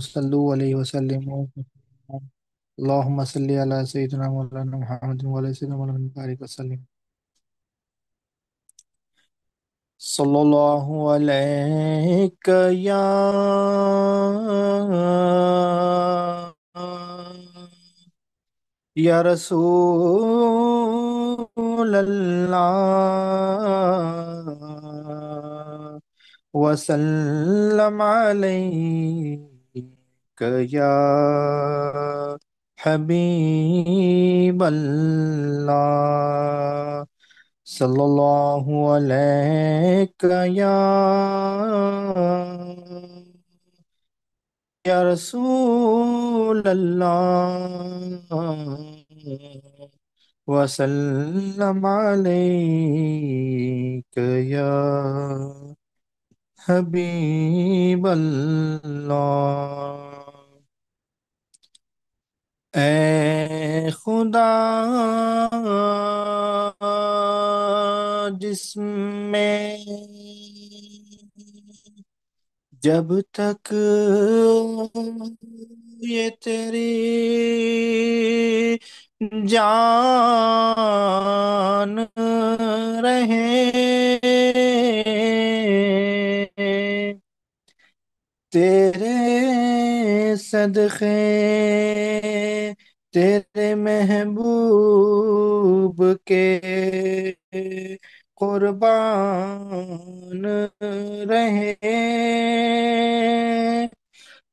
وصلوا عليه وسلموا اللهم صل على سيدنا مولانا محمد وعلى سيدنا مولانا بارك وسلم صلى الله عليك يا يا رسول الله وسلم عليك يا حبيب الله صلى الله عليك يا يا رسول الله وسلم عليك يا حبيب الله ए खुदा जिसमें जब तक ये तेरी जान रहे तेरे सदखे तेरे महबूब के कुर्बान रहे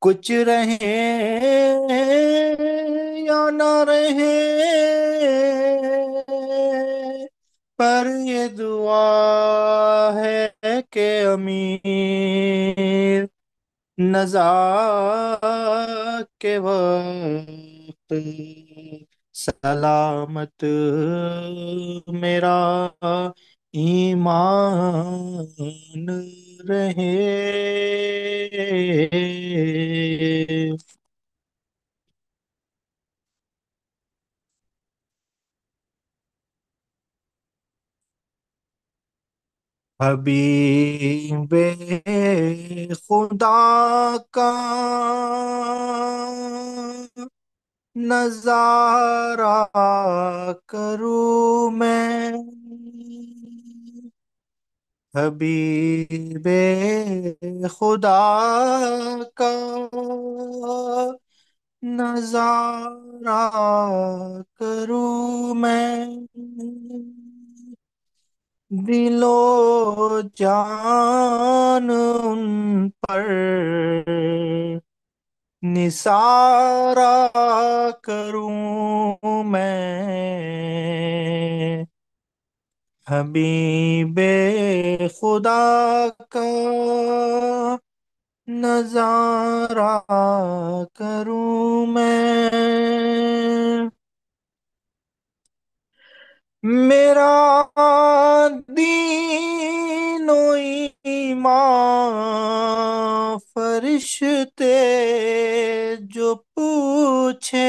कुछ रहे या ना रहे पर ये दुआ है के अमीर नजा के वक्त सलामत मेरा ईमान रहे हबीब खुदा का नजारा करूँ मैं हबीब खुदा का नजारा करूँ मैं दिलो जान उन पर निसारा करूं मैं हबीबे खुदा का नजारा करूं मैं मेरा दीन ईमान फरिश्ते जो पूछे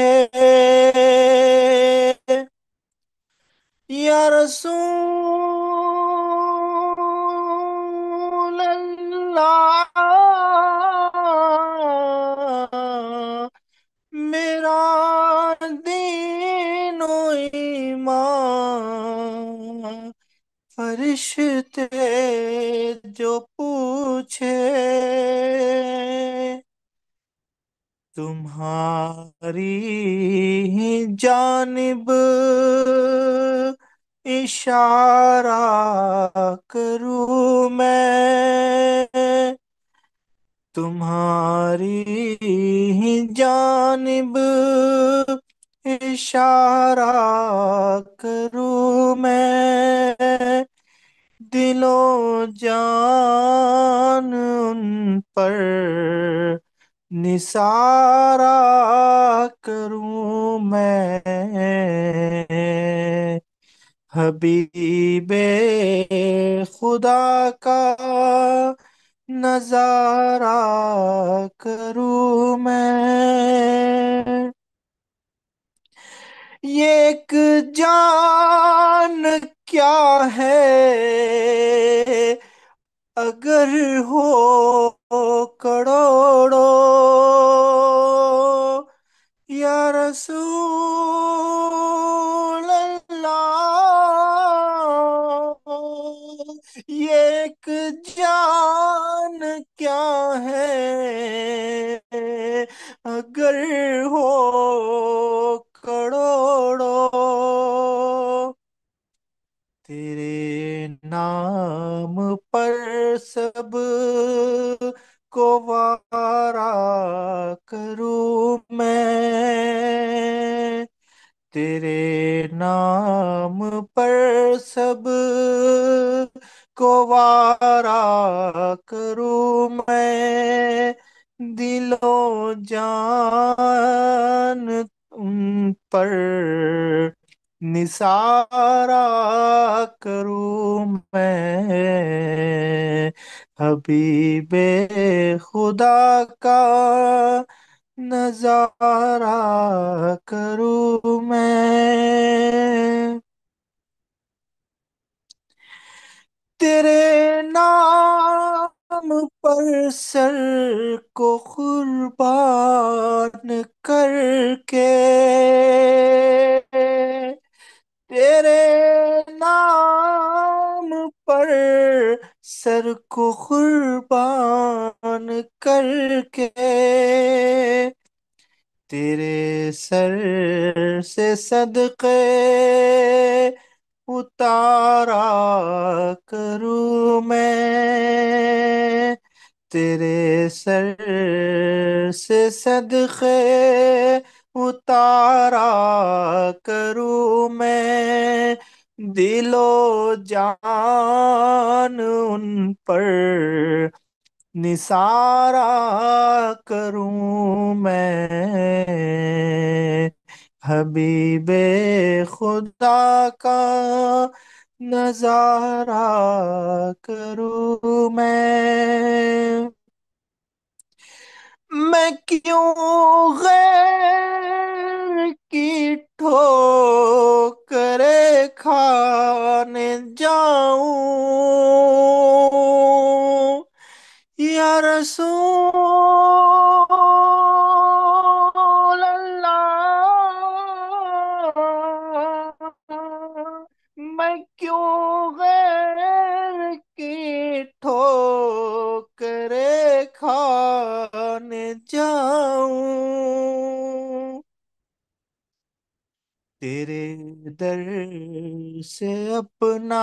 यार रसूल जानब इशारा करू मैं तुम्हारी ही जानब इशारा करू मैं दिलों जान उन पर निसारा करू हबीबे खुदा का नजारा करू मैं ये एक जान क्या है अगर हो करोड़ो या रसूल अगर हो करोड़ो तेरे नाम पर सब को वारा करूं मैं तेरे नाम पर सब को वारा इशारा करूं मैं हबीबे खुदा का नजारा करू मैं तेरे नाम पर सर को कुर्बान करके तेरे नाम पर सर को कुर्बान करके तेरे सर से सदके उतारा करूँ मैं तेरे सर से सदके उतारा करू मैं दिलो जान उन पर निसारा करूं मैं हबीबे खुदा का नजारा करूं मैं मैं क्यों गैर की ठो तेरे दर से अपना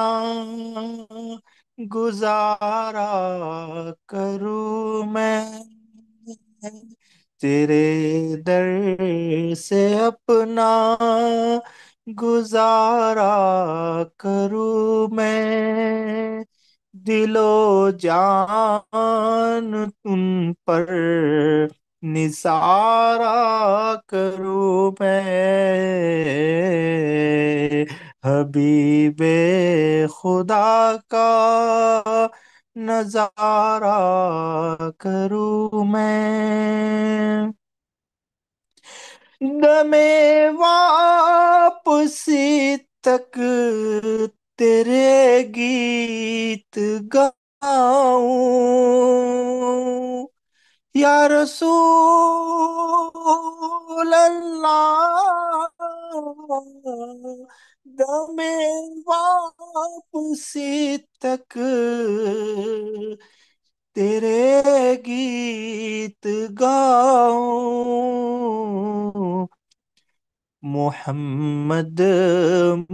गुजारा करू मैं तेरे दर से अपना गुजारा करू मैं दिलो जान तुम पर निसारा करूँ मैं हबीबे खुदा का नजारा करूँ मैं दमे वापसी तक तेरे गीत गाऊं या रसूल दमे वापसी तक तेरे गीत गाओ मोहम्मद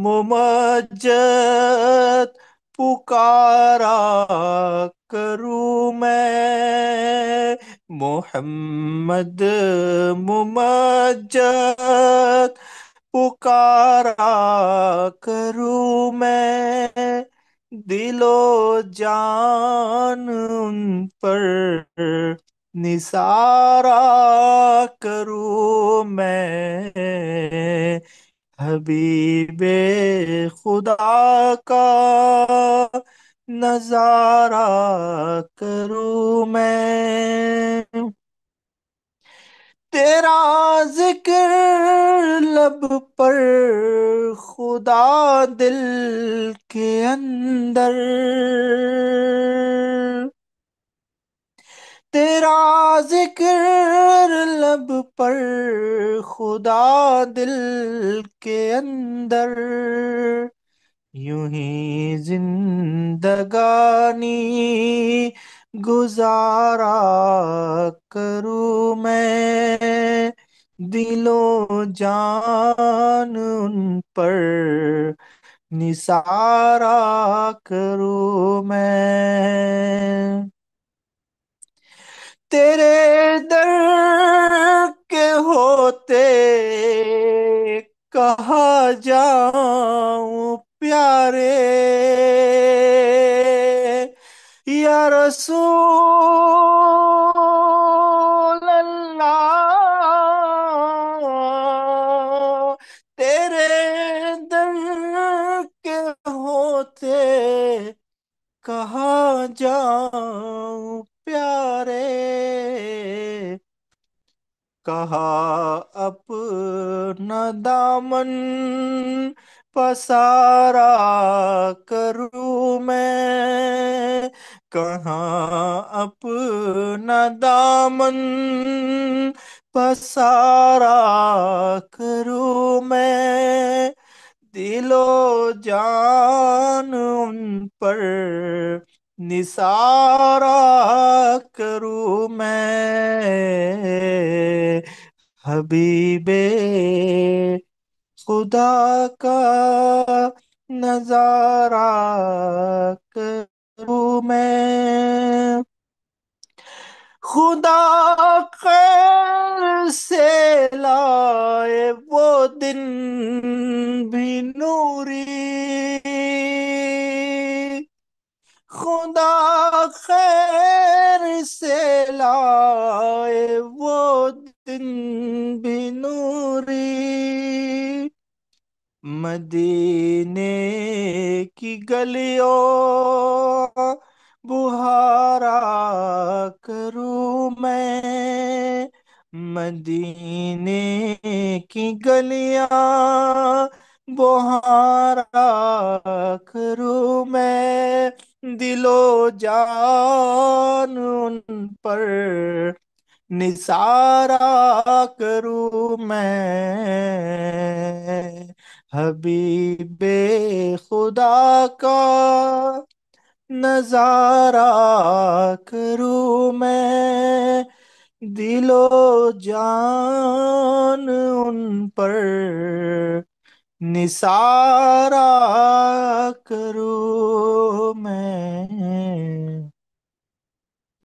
मुमज्जद पुकारा करूँ मैं मोहम्मद मुमज्जद पुकारा करूँ मैं दिलो जान उन पर निसारा करूँ मैं हबीबे खुदा का नजारा करूँ मैं तेरा जिक्र लब पर खुदा दिल के अंदर तेरा जिक्र लब पर खुदा दिल के अंदर यूं ही जिंदगानी गुजारा दिलो जान उन पर निसारा करूं मैं तेरे दर के होते कहा जाऊं प्यारे या रसूल जाऊं प्यारे कहा अपना दामन पसारा करूं मैं कहा अपना दामन पसारा करूं मैं दिलो जान उन पर निसारा करूँ मैं हबीबे खुदा का नजारा करूँ मैं खुदा के गलियों बुहारा करूं मैं मदीने की गलियां बुहारा करूं मैं दिलो जान उन पर निसारा हबीब खुदा का नजारा करूँ मैं दिलो जान उन पर निसारा करूँ मैं